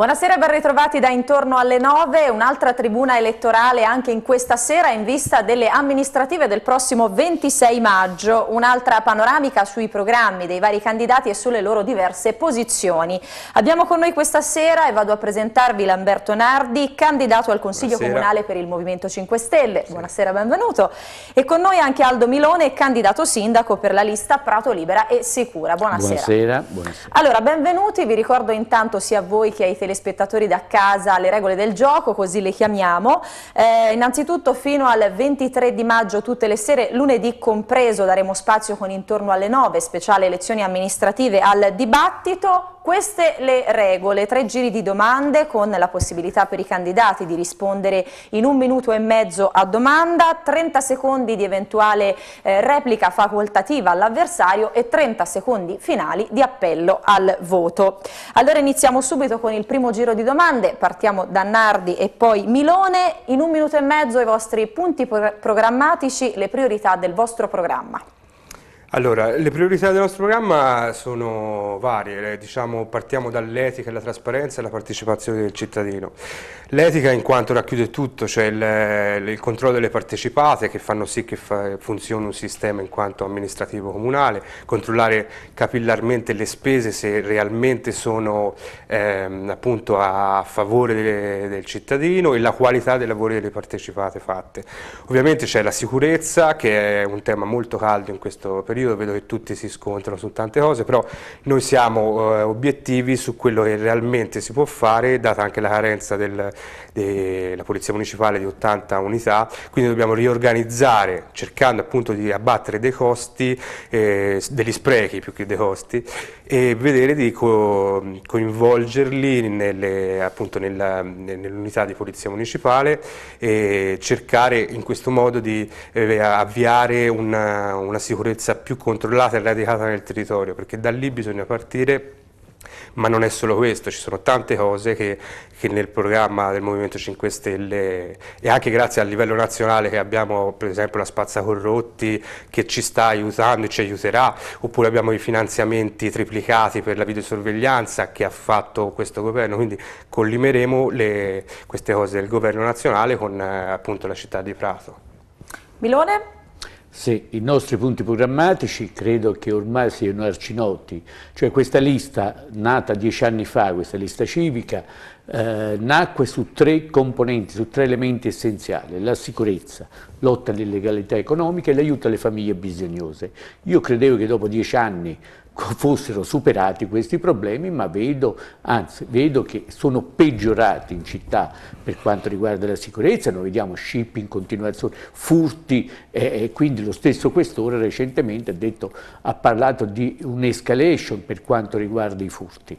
Buonasera, ben ritrovati da intorno alle 9, un'altra tribuna elettorale anche in questa sera in vista delle amministrative del prossimo 26 maggio, un'altra panoramica sui programmi dei vari candidati e sulle loro diverse posizioni. Abbiamo con noi questa sera e vado a presentarvi Lamberto Nardi, candidato al Consiglio Buonasera. Comunale per il Movimento 5 Stelle, buonasera, benvenuto, e con noi anche Aldo Milone, candidato sindaco per la lista Prato Libera e Sicura, buonasera. Buonasera, buonasera. Allora, benvenuti, vi ricordo intanto sia a voi che ai televisivi telespettatori da casa le regole del gioco, così le chiamiamo. Eh, innanzitutto fino al 23 di maggio tutte le sere, lunedì compreso, daremo spazio con intorno alle 9, speciale elezioni amministrative al dibattito, queste le regole, tre giri di domande con la possibilità per i candidati di rispondere in un minuto e mezzo a domanda, 30 secondi di eventuale eh, replica facoltativa all'avversario e 30 secondi finali di appello al voto. Allora iniziamo subito con il primo giro di domande, partiamo da Nardi e poi Milone, in un minuto e mezzo i vostri punti programmatici, le priorità del vostro programma. Allora, le priorità del nostro programma sono varie, diciamo, partiamo dall'etica, la trasparenza e la partecipazione del cittadino. L'etica in quanto racchiude tutto, cioè il, il, controllo delle partecipate che fanno sì che fa, funzioni un sistema in quanto amministrativo comunale, controllare capillarmente le spese se realmente sono ehm, a favore delle, del cittadino e la qualità dei lavori delle partecipate fatte. Ovviamente c'è la sicurezza che è un tema molto caldo in questo periodo periodo vedo che tutti si scontrano su tante cose, però noi siamo eh, obiettivi su quello che realmente si può fare, data anche la carenza della de, Polizia Municipale di 80 unità, quindi dobbiamo riorganizzare, cercando appunto di abbattere dei costi, eh, degli sprechi più che dei costi, e vedere di co coinvolgerli nell'unità nell di Polizia Municipale e cercare in questo modo di eh, avviare una, una sicurezza più più controllata e radicata nel territorio, perché da lì bisogna partire ma non è solo questo, ci sono tante cose che, che, nel programma del Movimento 5 Stelle e anche grazie a livello nazionale che abbiamo per esempio la Spazza Corrotti che ci sta aiutando e ci aiuterà, oppure abbiamo i finanziamenti triplicati per la videosorveglianza che ha fatto questo governo, quindi collimeremo le, queste cose del governo nazionale con eh, appunto la città di Prato. Milone? se i nostri punti programmatici credo che ormai siano arcinoti, cioè questa lista nata dieci anni fa, questa lista civica, eh, nacque su tre componenti, su tre elementi essenziali, la sicurezza, lotta all'illegalità economica e l'aiuto alle famiglie bisognose. Io credevo che dopo dieci anni fossero superati questi problemi, ma vedo, anzi, vedo che sono peggiorati in città per quanto riguarda la sicurezza, noi vediamo ship in continuazione, furti, eh, quindi lo stesso questore recentemente ha, detto, ha parlato di un'escalation per quanto riguarda i furti.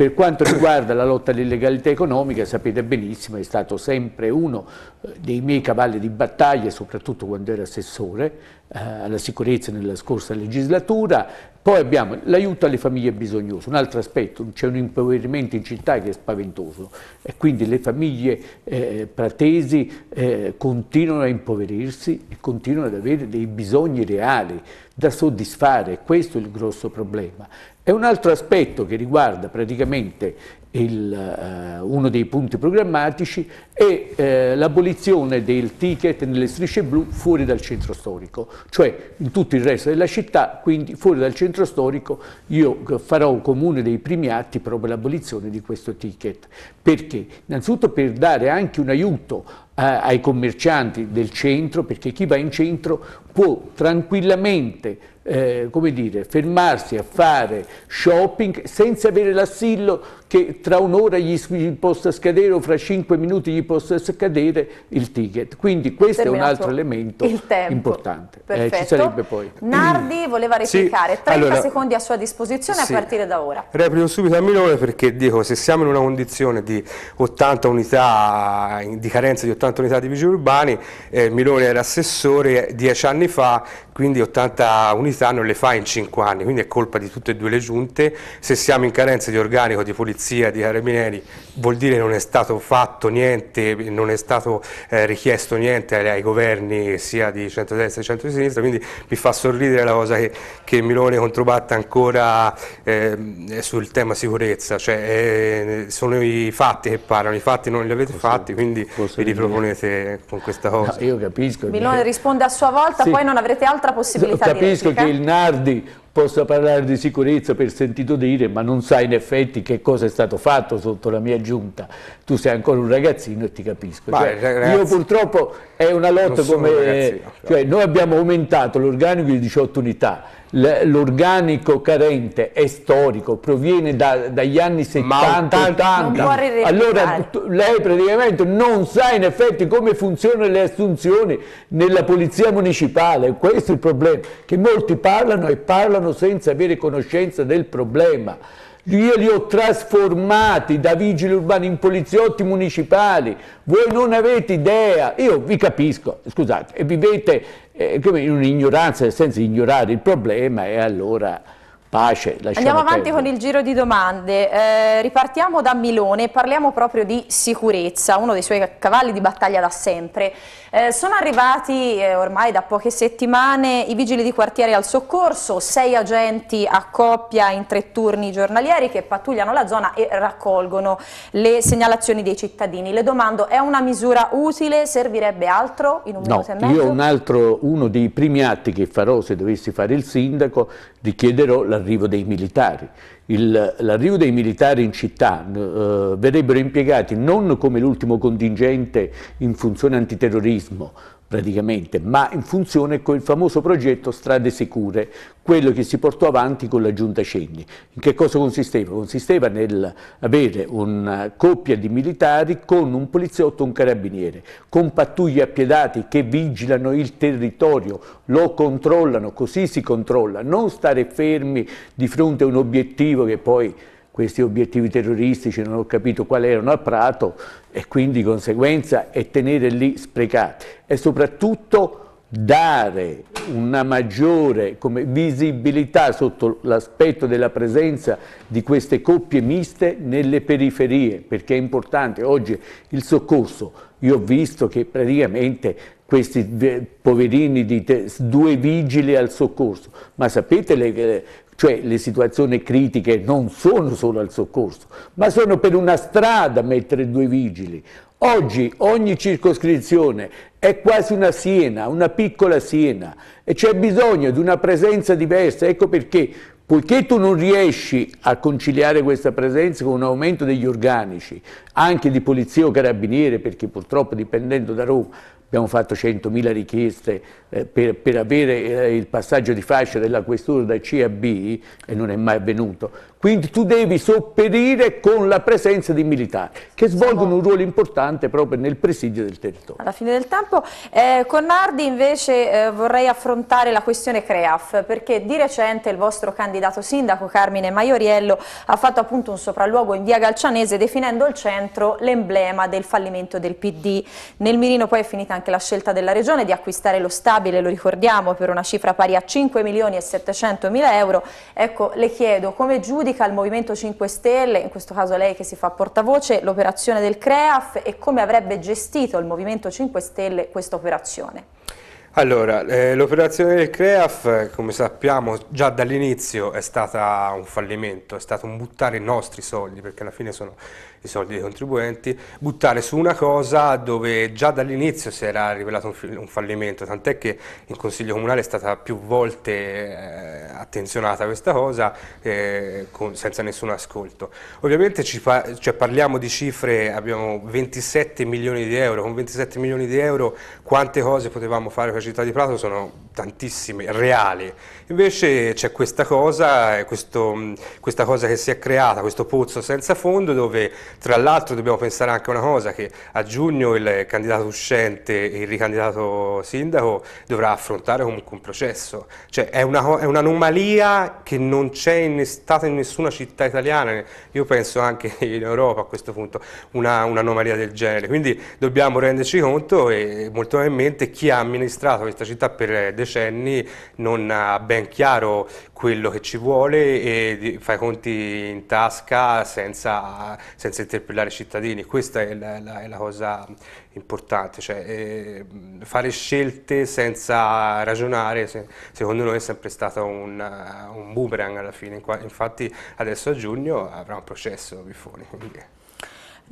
Per quanto riguarda la lotta all'illegalità economica, sapete benissimo, è stato sempre uno eh, dei miei cavalli di battaglia, soprattutto quando ero assessore, eh, alla sicurezza nella scorsa legislatura, poi abbiamo l'aiuto alle famiglie bisognose, un altro aspetto, c'è un impoverimento in città che è spaventoso e quindi le famiglie eh, pratesi eh, continuano a impoverirsi e continuano ad avere dei bisogni reali da soddisfare, questo è il grosso problema. E un altro aspetto che riguarda praticamente il, eh, uno dei punti programmatici è eh, l'abolizione del ticket nelle strisce blu fuori dal centro storico, cioè in tutto il resto della città, quindi fuori dal centro storico io farò come uno dei primi atti proprio l'abolizione di questo ticket. Perché? Innanzitutto per dare anche un aiuto ai commercianti del centro, perché chi va in centro può tranquillamente eh, come dire, fermarsi a fare shopping senza avere l'assillo che tra un'ora gli, possa scadere o fra cinque minuti gli possa scadere il ticket. Quindi questo Terminato è un altro elemento importante. Eh, ci sarebbe poi. Nardi voleva replicare, sì, 30 allora, secondi a sua disposizione sì. a partire da ora. Replico subito a Milone perché dico se siamo in una condizione di 80 unità, di carenza di 80 80 unità di vigili urbani, eh, Milone era assessore dieci anni fa, quindi 80 unità non le fa in 5 anni, quindi è colpa di tutte e due le giunte, se siamo in carenza di organico, di polizia, di carabinieri, vuol dire che non è stato fatto niente, non è stato eh, richiesto niente ai, ai, governi sia di centrodestra che centrosinistra, quindi mi fa sorridere la cosa che, che Milone controbatta ancora ehm, eh, sul tema sicurezza, cioè, eh, sono i fatti che parlano, i fatti non li avete fatti, quindi vi riprovo proponete con questa cosa. No, io capisco. Milone che... risponde a sua volta, sì. poi non avrete altra possibilità capisco di Capisco che il Nardi possa parlare di sicurezza per sentito dire, ma non sa in effetti che cosa è stato fatto sotto la mia giunta. Tu sei ancora un ragazzino e ti capisco. Cioè, ragazzi, io purtroppo è una lotta come... Cioè. cioè, noi abbiamo aumentato l'organico di 18 unità l'organico carente è storico, proviene da, dagli anni 70, 80, allora lei praticamente non sa in effetti come funzionano le assunzioni nella polizia municipale, questo è il problema, che molti parlano e parlano senza avere conoscenza del problema. Io li ho trasformati da vigili urbani in poliziotti municipali. Voi non avete idea. Io vi capisco, scusate, e vivete eh, in un'ignoranza, nel senso di ignorare il problema e allora pace. Andiamo avanti perdere. con il giro di domande. Eh, ripartiamo da Milone parliamo proprio di sicurezza, uno dei suoi cavalli di battaglia da sempre. Eh, sono arrivati eh, ormai da poche settimane i vigili di quartiere al soccorso, sei agenti a coppia in tre turni giornalieri che pattugliano la zona e raccolgono le segnalazioni dei cittadini. Le domando, è una misura utile? Servirebbe altro in un no, minuto e mezzo? Io un altro, uno dei primi atti che farò se dovessi fare il sindaco, richiederò l'arrivo dei militari l'arrivo dei militari in città eh, verrebbero impiegati non come l'ultimo contingente in funzione antiterrorismo, praticamente, ma in funzione con il famoso progetto Strade Sicure, quello che si portò avanti con la Giunta Cegni. In che cosa consisteva? Consisteva nell'avere una coppia di militari con un poliziotto e un carabiniere, con pattuglie appiedati che vigilano il territorio, lo controllano, così si controlla, non stare fermi di fronte a un obiettivo che poi questi obiettivi terroristici, non ho capito quali erano a Prato e quindi di conseguenza è tenere lì sprecati e soprattutto dare una maggiore come, visibilità sotto l'aspetto della presenza di queste coppie miste nelle periferie, perché è importante. Oggi il soccorso, io ho visto che praticamente questi poverini di due vigili al soccorso, ma sapete le, cioè le situazioni critiche non sono solo al soccorso, ma sono per una strada mettere due vigili. Oggi ogni circoscrizione è quasi una Siena, una piccola Siena e c'è bisogno di una presenza diversa. Ecco perché Poiché tu non riesci a conciliare questa presenza con un aumento degli organici, anche di polizia o carabiniere, perché purtroppo dipendendo da Roma, abbiamo fatto 100.000 richieste eh, per, per, avere eh, il passaggio di fascia della questura da C a B e non è mai avvenuto. Quindi tu devi sopperire con la presenza di militari che svolgono Siamo... un ruolo importante proprio nel presidio del territorio. Alla fine del tempo. Eh, con Nardi invece eh, vorrei affrontare la questione CREAF perché di recente il vostro candidato sindaco Carmine Maioriello ha fatto appunto un sopralluogo in via Galcianese definendo il centro l'emblema del fallimento del PD. Nel mirino poi è finita anche la scelta della regione di acquistare lo stabile, lo ricordiamo, per una cifra pari a 5 milioni e 700 mila euro. Ecco, le chiedo come giudica giudica il Movimento 5 Stelle, in questo caso lei che si fa portavoce, l'operazione del CREAF e come avrebbe gestito il Movimento 5 Stelle questa operazione? Allora, eh, l'operazione del CREAF, come sappiamo già dall'inizio, è stata un fallimento, è stato un buttare i nostri soldi, perché alla fine sono i soldi dei contribuenti, buttare su una cosa dove già dall'inizio si era rivelato un, un fallimento, tant'è che in Consiglio Comunale è stata più volte eh, attenzionata questa cosa eh, con, senza nessun ascolto. Ovviamente pa cioè parliamo di cifre, abbiamo 27 milioni di euro, con 27 milioni di euro quante cose potevamo fare per città di Prato sono tantissime, reali. Invece c'è questa cosa, eh, questo, mm, questa cosa che si è creata, questo pozzo senza fondo, dove tra l'altro dobbiamo pensare anche a una cosa, che a giugno il candidato uscente il ricandidato sindaco dovrà affrontare comunque un processo. Cioè è, un'anomalia che non c'è in, stata in nessuna città italiana, io penso anche in Europa a questo punto, un'anomalia del genere. Quindi dobbiamo renderci conto e molto probabilmente chi ha amministrato governato questa città per decenni non ha ben chiaro quello che ci vuole e fa i conti in tasca senza, senza interpellare i cittadini. Questa è la, la, è la cosa importante, cioè, eh, fare scelte senza ragionare se, secondo noi è sempre stato un, un boomerang alla fine, infatti adesso a giugno avrà un processo Bifoni. Quindi.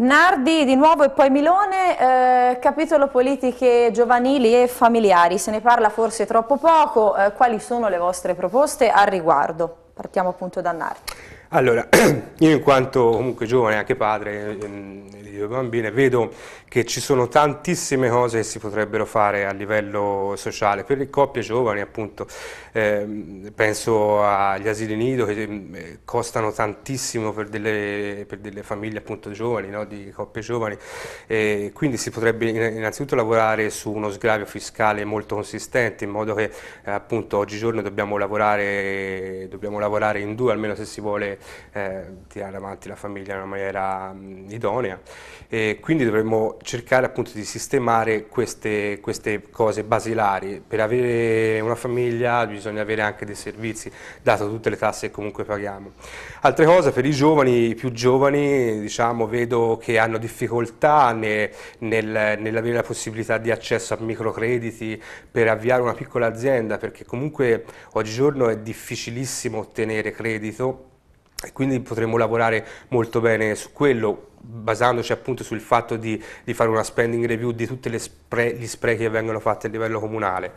Nardi di nuovo e poi Milone, eh, capitolo politiche giovanili e familiari, se ne parla forse troppo poco, eh, quali sono le vostre proposte al riguardo? Partiamo appunto da Nardi. Allora, io in quanto comunque giovane, anche padre di ehm, due bambine, vedo che ci sono tantissime cose che si potrebbero fare a livello sociale. Per le coppie giovani, appunto, eh, penso agli asili nido che ehm, costano tantissimo per delle, per delle famiglie appunto giovani, no? di coppie giovani. Eh, quindi si potrebbe innanzitutto lavorare su uno sgravio fiscale molto consistente, in modo che eh, appunto oggigiorno dobbiamo lavorare, dobbiamo lavorare in due, almeno se si vuole eh, tirare avanti la famiglia in una maniera mh, idonea e quindi dovremmo cercare appunto di sistemare queste, queste cose basilari. Per avere una famiglia bisogna avere anche dei servizi, dato tutte le tasse che comunque paghiamo. Altre cose per i giovani, i più giovani, diciamo, vedo che hanno difficoltà nel, nel, nell'avere la possibilità di accesso a microcrediti per avviare una piccola azienda, perché comunque oggigiorno è difficilissimo ottenere credito e quindi potremmo lavorare molto bene su quello basandoci appunto sul fatto di, di, fare una spending review di tutti spre, gli sprechi che vengono fatti a livello comunale.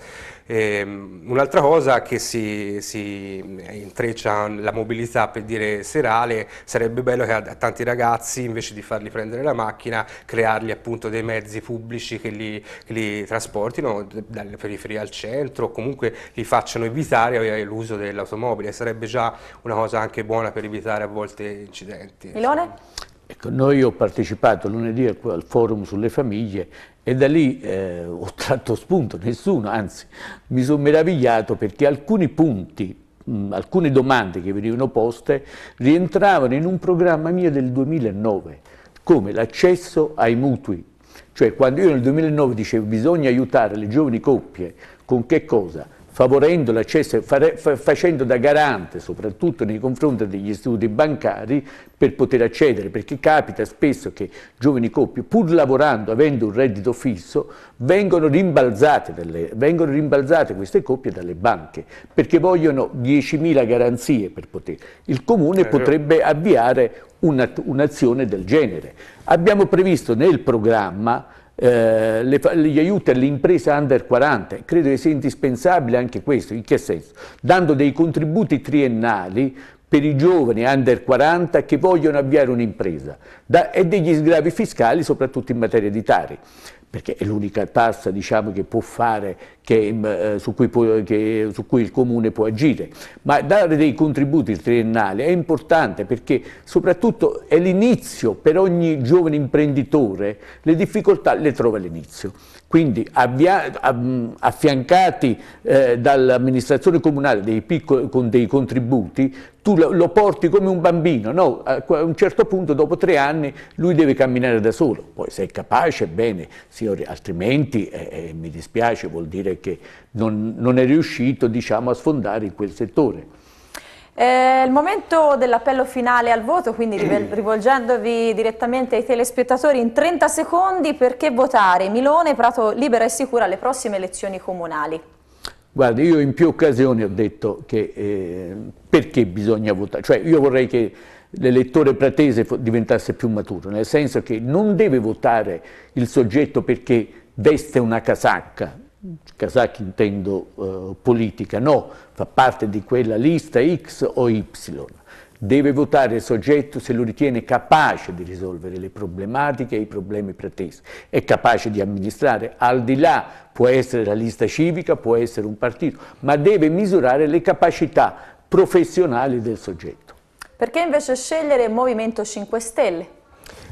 Ehm, un'altra cosa che si, si, intreccia la mobilità per dire serale, sarebbe bello che a, a, tanti ragazzi invece di farli prendere la macchina, creargli appunto dei mezzi pubblici che li, che li trasportino dalle periferie al centro o comunque li facciano evitare eh, l'uso dell'automobile, sarebbe già una cosa anche buona per evitare a volte incidenti. Milone? Ecco, noi ho partecipato lunedì al forum sulle famiglie e da lì eh, ho tratto spunto, nessuno, anzi mi sono meravigliato perché alcuni punti, mh, alcune domande che venivano poste rientravano in un programma mio del 2009, come l'accesso ai mutui. Cioè quando io nel 2009 dicevo bisogna aiutare le giovani coppie, con che cosa? favorendo l'accesso, facendo da garante soprattutto nei confronti degli istituti bancari per poter accedere, perché capita spesso che giovani coppie, pur lavorando, avendo un reddito fisso, vengono rimbalzate, dalle, vengono rimbalzate queste coppie dalle banche, perché vogliono 10.000 garanzie per poter. Il Comune eh, eh. potrebbe avviare un'azione del genere. Abbiamo previsto nel programma eh, le, gli aiuti alle imprese under 40, credo che sia indispensabile anche questo, in che senso? Dando dei contributi triennali per i giovani under 40 che vogliono avviare un'impresa e degli sgravi fiscali soprattutto in materia di tari perché è l'unica tassa diciamo, che può fare, che, mm, eh, su, cui può, che, su, cui il comune può agire. Ma dare dei contributi triennali è importante perché soprattutto è l'inizio per ogni giovane imprenditore, le difficoltà le trova all'inizio. Quindi affiancati eh, dall'amministrazione comunale dei piccoli, con dei contributi, tu lo, lo porti come un bambino, no? a un certo punto dopo tre anni lui deve camminare da solo, poi se è capace bene, signori, altrimenti eh, mi dispiace, vuol dire che non, non è riuscito diciamo, a sfondare in quel settore. Eh, il momento dell'appello finale al voto, quindi mm. rivolgendovi direttamente ai telespettatori in 30 secondi, perché votare Milone, Prato Libera e Sicura alle prossime elezioni comunali? Guarda, io in più occasioni ho detto che eh, perché bisogna votare, cioè io vorrei che l'elettore pratese diventasse più maturo, nel senso che non deve votare il soggetto perché veste una casacca, Kazaki intendo eh, politica, no, fa parte di quella lista X o Y. Deve votare il soggetto se lo ritiene capace di risolvere le problematiche e i problemi pretesi, è capace di amministrare, al di là può essere la lista civica, può essere un partito, ma deve misurare le capacità professionali del soggetto. Perché invece scegliere il Movimento 5 Stelle?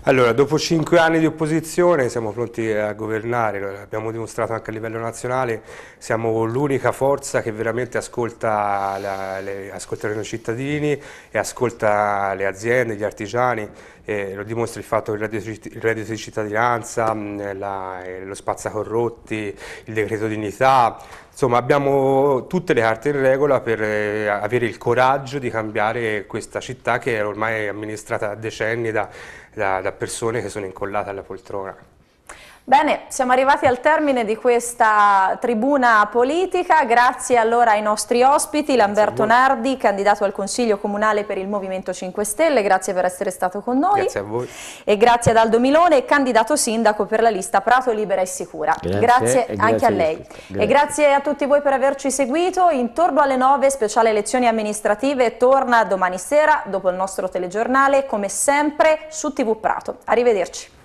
Allora, dopo cinque anni di opposizione siamo pronti a governare, l'abbiamo dimostrato anche a livello nazionale, siamo l'unica forza che veramente ascolta, la, le, i cittadini e ascolta le aziende, gli artigiani, eh, lo dimostra il fatto che il reddito, di cittadinanza, mm, la, eh, lo spazzacorrotti, il decreto dignità, insomma abbiamo tutte le carte in regola per eh, avere il coraggio di cambiare questa città che è ormai amministrata da decenni da da, da persone che sono incollate alla poltrona. Bene, siamo arrivati al termine di questa tribuna politica, grazie allora ai nostri ospiti, Lamberto Nardi, candidato al Consiglio Comunale per il Movimento 5 Stelle, grazie per essere stato con noi. Grazie a voi. E grazie ad Aldo Milone, candidato sindaco per la lista Prato Libera e Sicura. Grazie, grazie anche grazie a lei. Grazie. E grazie a tutti voi per averci seguito. Intorno alle 9, speciale elezioni amministrative, torna domani sera dopo il nostro telegiornale, come sempre su TV Prato. Arrivederci.